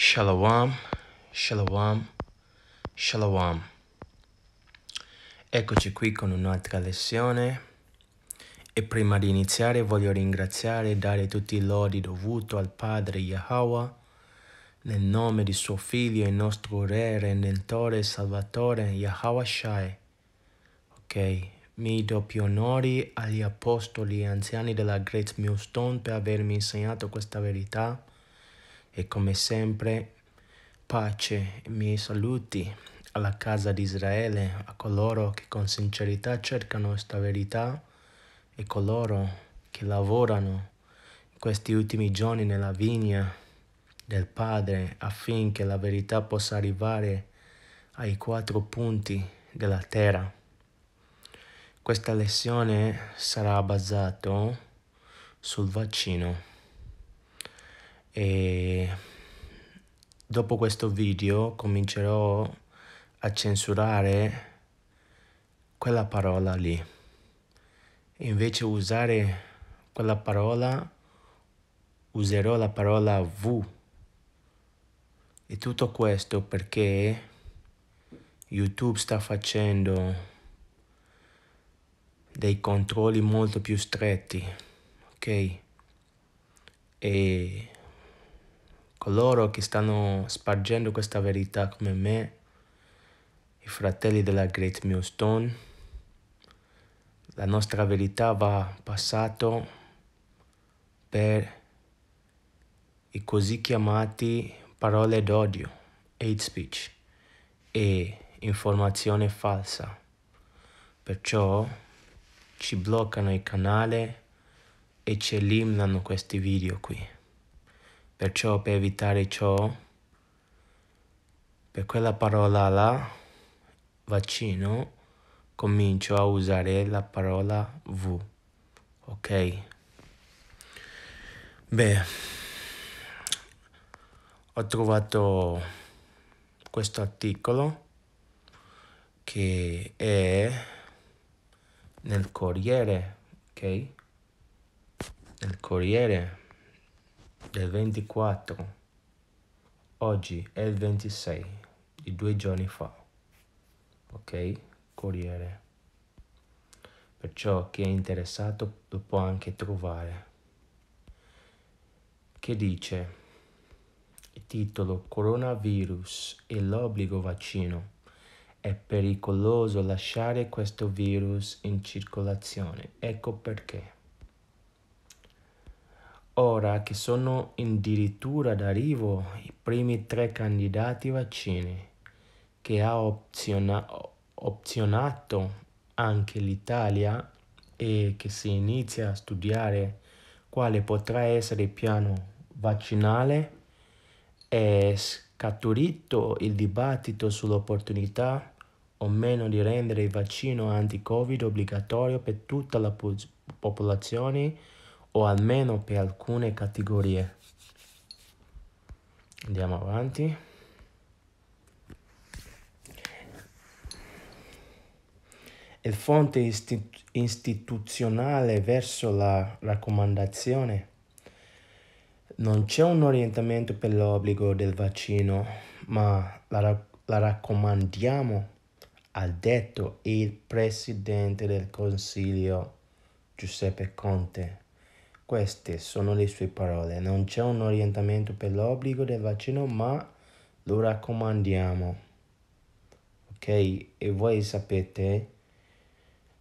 Shalom, shalom, shalom. Eccoci qui con un'altra lezione e prima di iniziare voglio ringraziare e dare tutti i lodi dovuto al Padre Yahweh nel nome di suo Figlio e nostro Re, Redentore, Salvatore, Yahweh Shai. Ok, mi doppio onori agli apostoli e anziani della Great Millstone per avermi insegnato questa verità e come sempre pace e miei saluti alla casa di Israele, a coloro che con sincerità cercano questa verità e coloro che lavorano in questi ultimi giorni nella vigna del Padre affinché la verità possa arrivare ai quattro punti della terra. Questa lezione sarà basata sul vaccino e dopo questo video comincerò a censurare quella parola lì e invece usare quella parola userò la parola V e tutto questo perché YouTube sta facendo dei controlli molto più stretti ok e coloro che stanno spargendo questa verità come me, i fratelli della Great Millstone. La nostra verità va passata per i così chiamati parole d'odio, hate speech e informazione falsa. Perciò ci bloccano il canale e ci eliminano questi video qui. Perciò per evitare ciò, per quella parola là, vaccino, comincio a usare la parola V. Ok? Beh, ho trovato questo articolo che è nel Corriere, ok? Nel Corriere del 24, oggi è il 26, di due giorni fa, ok? Corriere. Perciò chi è interessato lo può anche trovare. Che dice? Il titolo Coronavirus e l'obbligo vaccino. È pericoloso lasciare questo virus in circolazione. Ecco perché. Ora che sono addirittura d'arrivo i primi tre candidati vaccini, che ha opziona- opzionato anche l'Italia e che si inizia a studiare quale potrà essere il piano vaccinale, è scaturito il dibattito sull'opportunità o meno di rendere il vaccino anti-Covid obbligatorio per tutta la popolazione o almeno per alcune categorie. Andiamo avanti. Il fonte istitu- istituzionale verso la raccomandazione. Non c'è un orientamento per l'obbligo del vaccino, ma la, ra- la raccomandiamo, ha detto il Presidente del Consiglio Giuseppe Conte. Queste sono le sue parole. Non c'è un orientamento per l'obbligo del vaccino, ma lo raccomandiamo. Ok? E voi sapete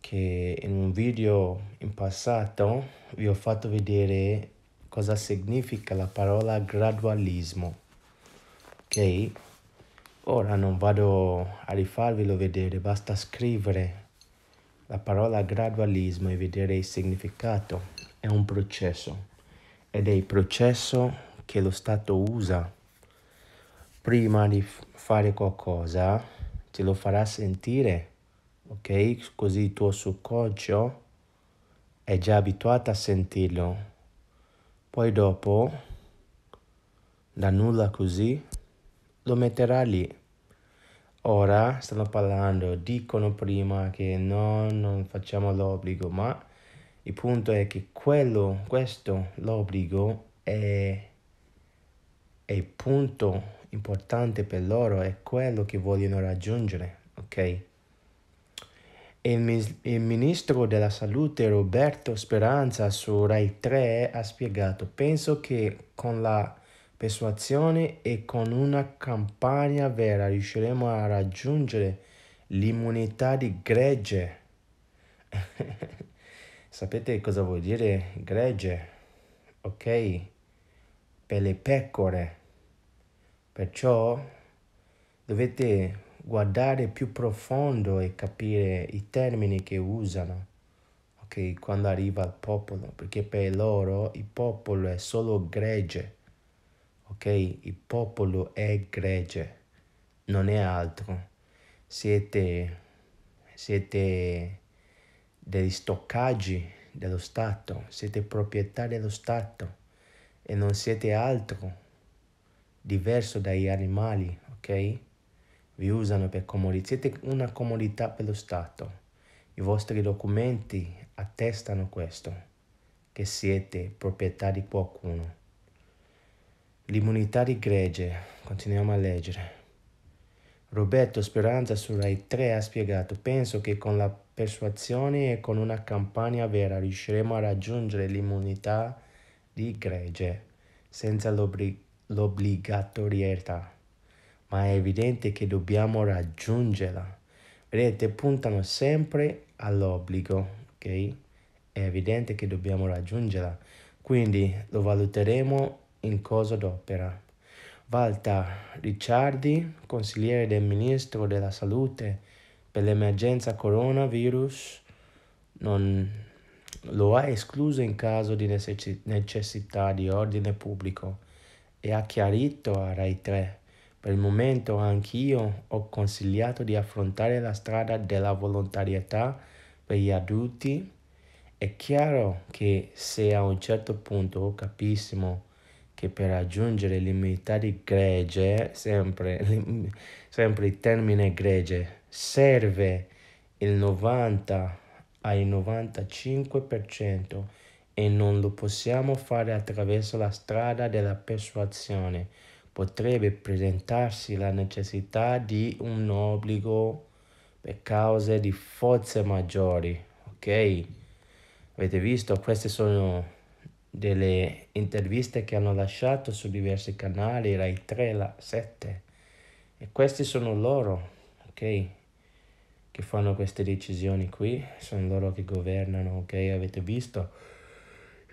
che in un video in passato vi ho fatto vedere cosa significa la parola gradualismo. Ok? Ora non vado a rifarvelo vedere, basta scrivere la parola gradualismo e vedere il significato è un processo ed è il processo che lo Stato usa prima di fare qualcosa, te lo farà sentire, ok? Così il tuo subconscio è già abituato a sentirlo. Poi dopo, da nulla così, lo metterà lì. Ora stanno parlando, dicono prima che no, non facciamo l'obbligo, ma il punto è che quello, questo, l'obbligo è, è il punto importante per loro, è quello che vogliono raggiungere, ok? Il, il, ministro della salute Roberto Speranza su Rai 3 ha spiegato, penso che con la persuasione e con una campagna vera riusciremo a raggiungere l'immunità di gregge. Sapete cosa vuol dire gregge? Ok? Per le pecore. Perciò dovete guardare più profondo e capire i termini che usano, ok? Quando arriva al popolo, perché per loro il popolo è solo gregge, ok? Il popolo è gregge, non è altro. Siete, siete degli stoccaggi dello Stato, siete proprietari dello Stato e non siete altro diverso dagli animali, ok? Vi usano per comodità, siete una comodità per lo Stato. I vostri documenti attestano questo, che siete proprietà di qualcuno. L'immunità di gregge, continuiamo a leggere. Roberto Speranza su Rai 3 ha spiegato, penso che con la persuasione e con una campagna vera riusciremo a raggiungere l'immunità di gregge senza l'obbli- l'obbligatorietà, ma è evidente che dobbiamo raggiungerla. Vedete, puntano sempre all'obbligo, ok? È evidente che dobbiamo raggiungerla, quindi lo valuteremo in cosa d'opera. Valta Ricciardi, consigliere del Ministro della Salute, per l'emergenza coronavirus non lo ha escluso in caso di necessità di ordine pubblico e ha chiarito a Rai 3 per il momento anch'io ho consigliato di affrontare la strada della volontarietà per gli adulti. È chiaro che se a un certo punto capissimo che per raggiungere l'immunità di gregge, sempre, sempre il termine gregge, serve il 90 ai 95% e non lo possiamo fare attraverso la strada della persuasione. Potrebbe presentarsi la necessità di un obbligo per cause di forze maggiori, ok? Avete visto, queste sono delle interviste che hanno lasciato su diversi canali, Rai 3, la 7 e questi sono loro, ok? che fanno queste decisioni qui, sono loro che governano, ok? Avete visto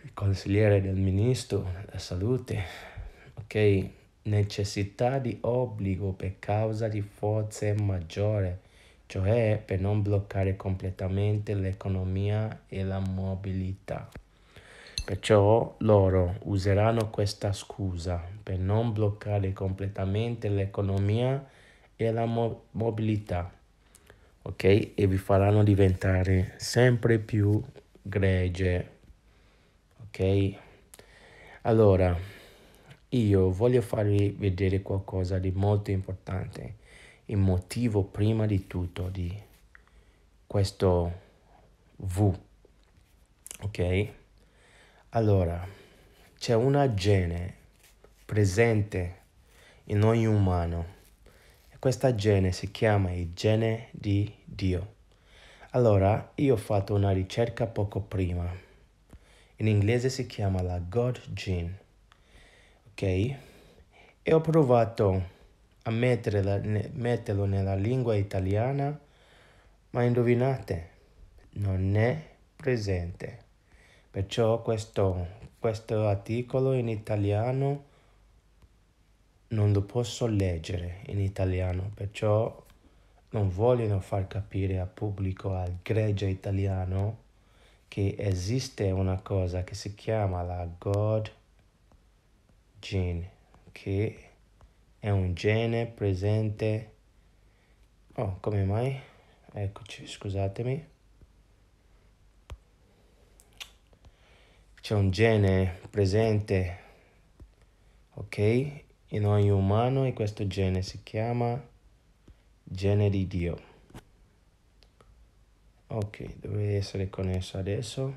il consigliere del ministro della salute, ok? Necessità di obbligo per causa di forze maggiore, cioè per non bloccare completamente l'economia e la mobilità. Perciò loro useranno questa scusa per non bloccare completamente l'economia e la mo- mobilità ok? E vi faranno diventare sempre più gregie, ok? Allora, io voglio farvi vedere qualcosa di molto importante, il motivo prima di tutto di questo V, ok? Allora, c'è una gene presente in ogni umano questa gene si chiama il gene di Dio. Allora, io ho fatto una ricerca poco prima. In inglese si chiama la God Gene. Ok? E ho provato a metterla, ne, metterlo nella lingua italiana, ma indovinate, non è presente. Perciò questo, questo articolo in italiano non lo posso leggere in italiano, perciò non vogliono far capire al pubblico, al greggio italiano, che esiste una cosa che si chiama la God Gene, che è un gene presente. Oh, come mai? Eccoci, scusatemi. C'è un gene presente, ok? in ogni umano e questo gene si chiama gene di Dio. Ok, dovrei essere connesso adesso.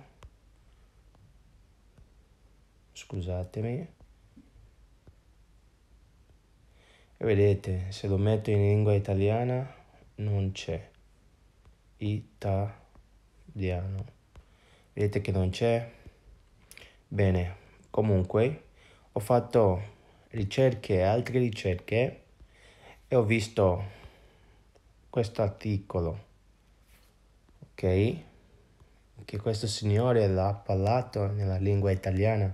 Scusatemi. E vedete, se lo metto in lingua italiana non c'è. Italiano. Vedete che non c'è? Bene, comunque ho fatto ricerche e altre ricerche e ho visto questo articolo, ok? Che questo signore l'ha parlato nella lingua italiana,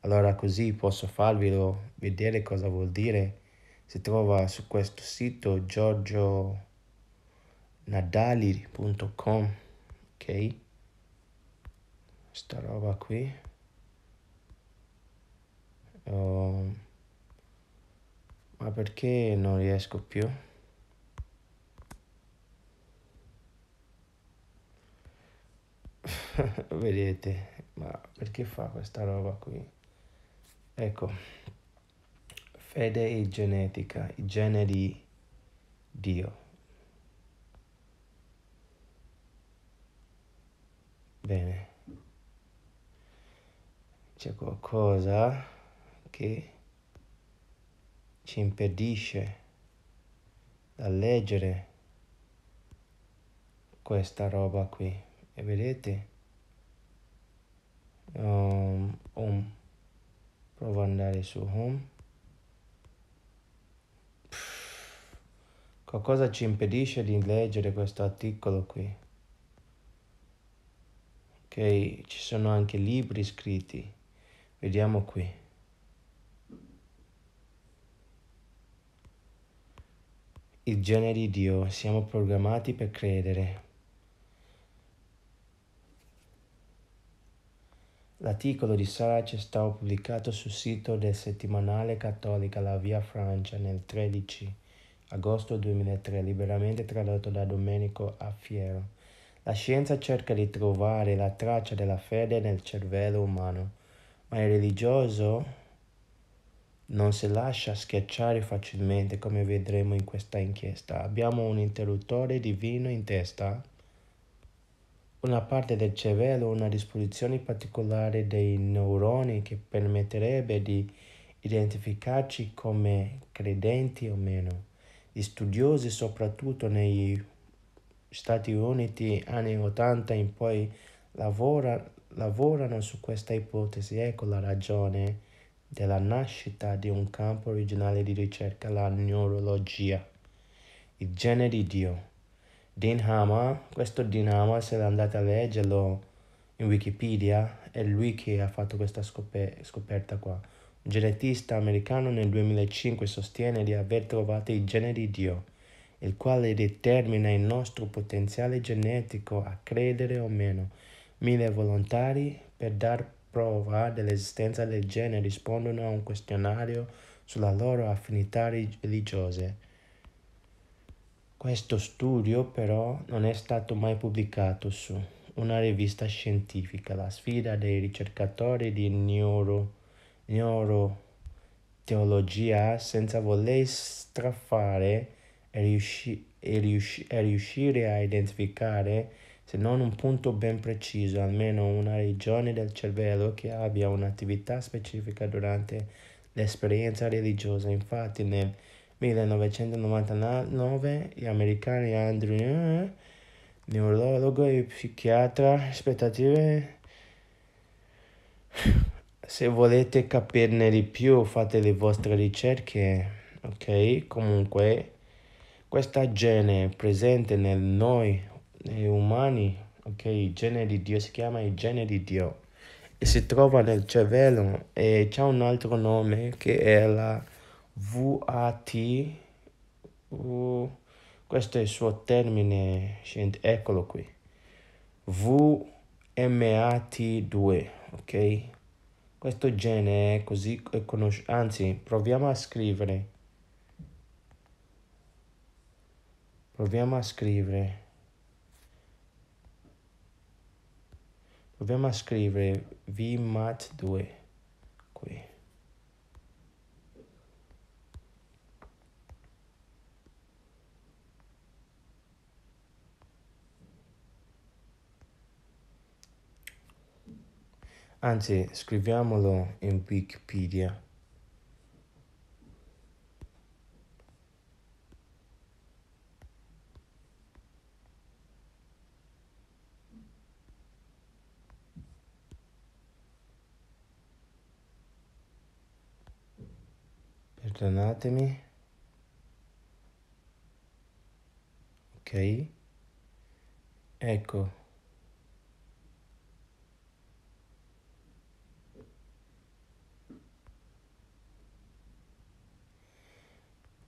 allora così posso farvelo vedere cosa vuol dire. Si trova su questo sito giorgionadali.com, ok? Sta roba qui. Um, ma perché non riesco più? Vedete, ma perché fa questa roba qui? Ecco, fede e genetica, i generi Dio. Bene, c'è qualcosa che ci impedisce dal leggere questa roba qui e vedete um, home provo ad andare su home qualcosa ci impedisce di leggere questo articolo qui ok ci sono anche libri scritti vediamo qui il genere di Dio, siamo programmati per credere. L'articolo di Sarac è stato pubblicato sul sito del settimanale cattolica La Via Francia nel 13 agosto 2003, liberamente tradotto da Domenico Affiero. La scienza cerca di trovare la traccia della fede nel cervello umano, ma il religioso non si lascia schiacciare facilmente come vedremo in questa inchiesta. Abbiamo un interruttore divino in testa, una parte del cervello, una disposizione particolare dei neuroni che permetterebbe di identificarci come credenti o meno. Gli studiosi, soprattutto negli Stati Uniti anni 80 in poi, lavora, lavorano su questa ipotesi, ecco la ragione della nascita di un campo originale di ricerca, la neurologia, il gene di Dio. Dean Hama, questo Dean Hama, se andate a leggerlo in Wikipedia, è lui che ha fatto questa scop- scoperta qua. Un genetista americano nel 2005 sostiene di aver trovato il gene di Dio, il quale determina il nostro potenziale genetico a credere o meno. Mille volontari per dar prova dell'esistenza del gene rispondono a un questionario sulla loro affinità religiose. Questo studio però non è stato mai pubblicato su una rivista scientifica. La sfida dei ricercatori di neuro, neuroteologia senza voler strafare è, riusci, e, riusci, e riuscire a identificare se non un punto ben preciso, almeno una regione del cervello che abbia un'attività specifica durante l'esperienza religiosa. Infatti nel 1999 gli americani Andrew, neurologo e psichiatra, aspettative... se volete capirne di più fate le vostre ricerche, ok? Comunque... Questa gene presente nel noi umani, ok? Il gene di Dio si chiama il gene di Dio e si trova nel cervello e c'è un altro nome che è la VAT. questo è il suo termine, eccolo qui. VMAT2, ok? Questo gene è così conosciuto, anzi proviamo a scrivere. Proviamo a scrivere. proviamo a scrivere vmat 2 qui anzi scriviamolo in wikipedia perdonatemi. Ok? Ecco.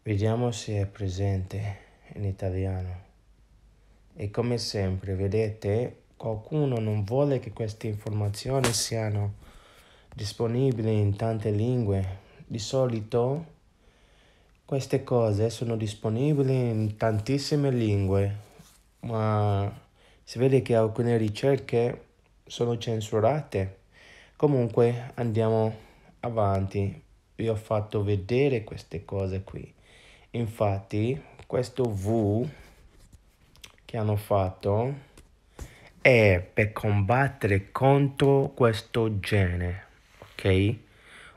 Vediamo se è presente in italiano. E come sempre, vedete, qualcuno non vuole che queste informazioni siano disponibili in tante lingue. Di solito queste cose sono disponibili in tantissime lingue, ma si vede che alcune ricerche sono censurate. Comunque andiamo avanti. Vi ho fatto vedere queste cose qui. Infatti, questo V che hanno fatto è per combattere contro questo gene, ok?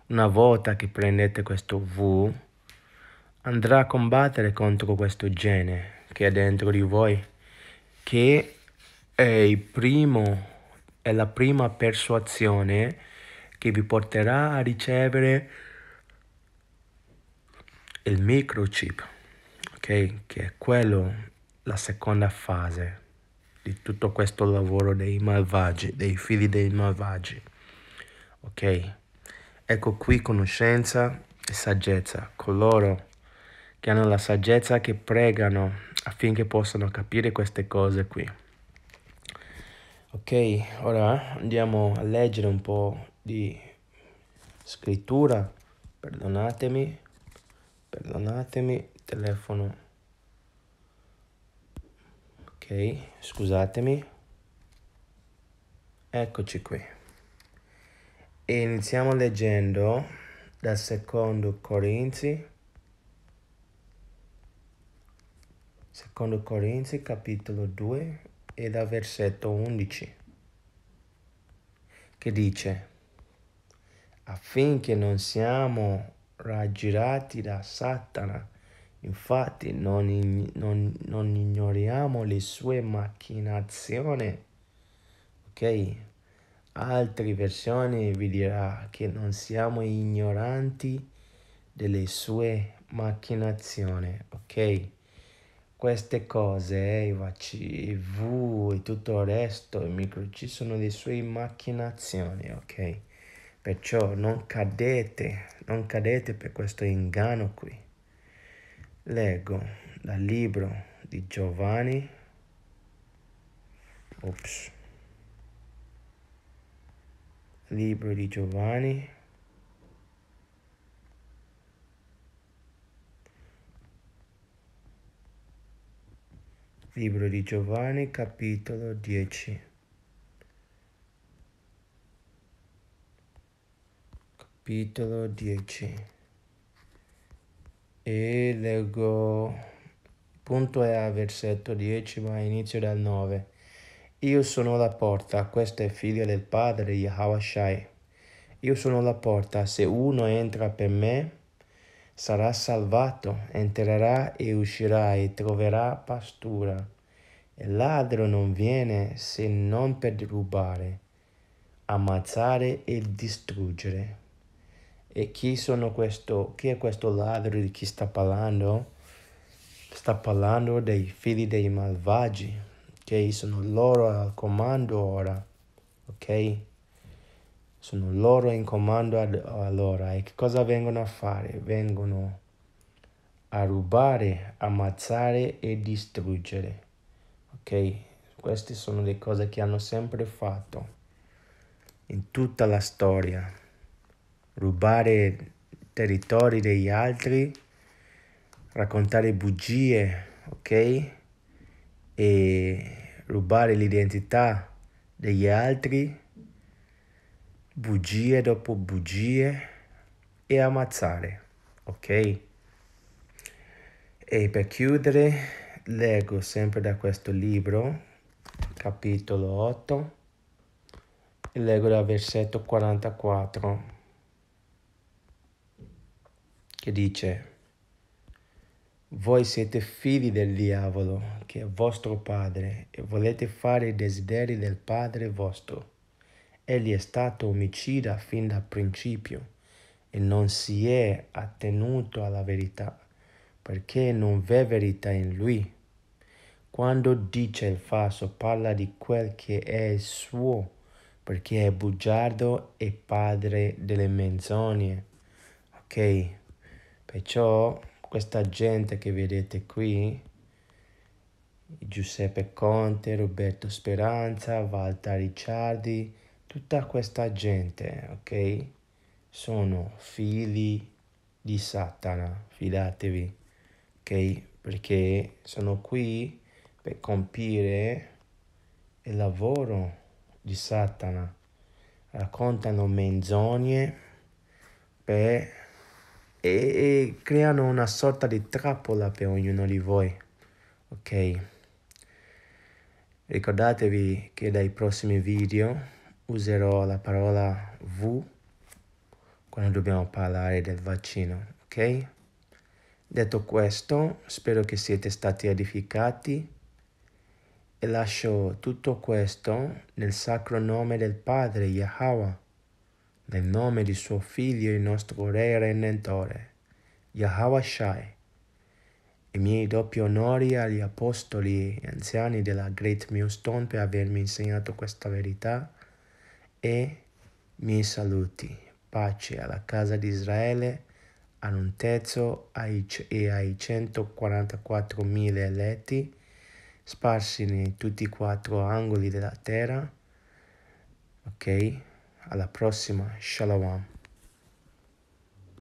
Una volta che prendete questo V andrà a combattere contro questo gene che è dentro di voi, che è, il primo, è la prima persuasione che vi porterà a ricevere il microchip, okay? che è quello, la seconda fase di tutto questo lavoro dei malvagi, dei figli dei malvagi. Ok? Ecco qui conoscenza e saggezza, coloro che hanno la saggezza, che pregano affinché possano capire queste cose qui. Ok, ora andiamo a leggere un po' di scrittura, perdonatemi, perdonatemi, telefono, ok, scusatemi, eccoci qui. E iniziamo leggendo dal secondo Corinzi secondo Corinzi capitolo 2 e dal versetto 11, che dice, affinché non siamo raggirati da Satana, infatti non, non, non ignoriamo le sue macchinazioni, ok? Altre versioni vi dirà che non siamo ignoranti delle sue macchinazioni, ok? queste cose, eh, i CV e tutto il resto, i micro microchip sono le sue macchinazioni, ok? Perciò non cadete, non cadete per questo inganno qui. Leggo dal libro di Giovanni. Ops. Libro di Giovanni Libro di Giovanni, capitolo 10. Capitolo 10. E leggo, punto è a versetto 10, ma inizio dal 9. Io sono la porta, questa è figlia del padre Yahawashai. Io sono la porta, se uno entra per me, sarà salvato, entrerà e uscirà e troverà pastura. Il ladro non viene se non per rubare, ammazzare e distruggere. E chi sono questo? Chi è questo ladro di chi sta parlando? Sta parlando dei figli dei malvagi, che sono loro al comando ora, ok? sono loro in comando ad, allora e che cosa vengono a fare? Vengono a rubare, ammazzare e distruggere. Ok? Queste sono le cose che hanno sempre fatto in tutta la storia. Rubare territori degli altri, raccontare bugie, ok? E rubare l'identità degli altri bugie dopo bugie e ammazzare, ok? E per chiudere leggo sempre da questo libro, capitolo 8, e leggo dal versetto 44, che dice, voi siete figli del diavolo, che è vostro padre, e volete fare i desideri del padre vostro. Egli è stato omicida fin dal principio e non si è attenuto alla verità, perché non v'è verità in lui. Quando dice il falso parla di quel che è suo, perché è bugiardo e padre delle menzogne. Ok? Perciò questa gente che vedete qui, Giuseppe Conte, Roberto Speranza, Walter Ricciardi, tutta questa gente, ok? Sono figli di Satana, fidatevi, ok? Perché sono qui per compiere il lavoro di Satana. Raccontano menzogne per, e, e creano una sorta di trappola per ognuno di voi, ok? Ricordatevi che dai prossimi video userò la parola V quando dobbiamo parlare del vaccino, ok? Detto questo, spero che siete stati edificati e lascio tutto questo nel sacro nome del Padre Yahweh, nel nome di suo Figlio il nostro Re e Redentore, Yahweh Shai, i miei doppi onori agli apostoli e anziani della Great Millstone per avermi insegnato questa verità e mi saluti. Pace alla casa di Israele, a un terzo ai, e ai 144.000 eletti sparsi in tutti i quattro angoli della terra. Ok, alla prossima, shalom.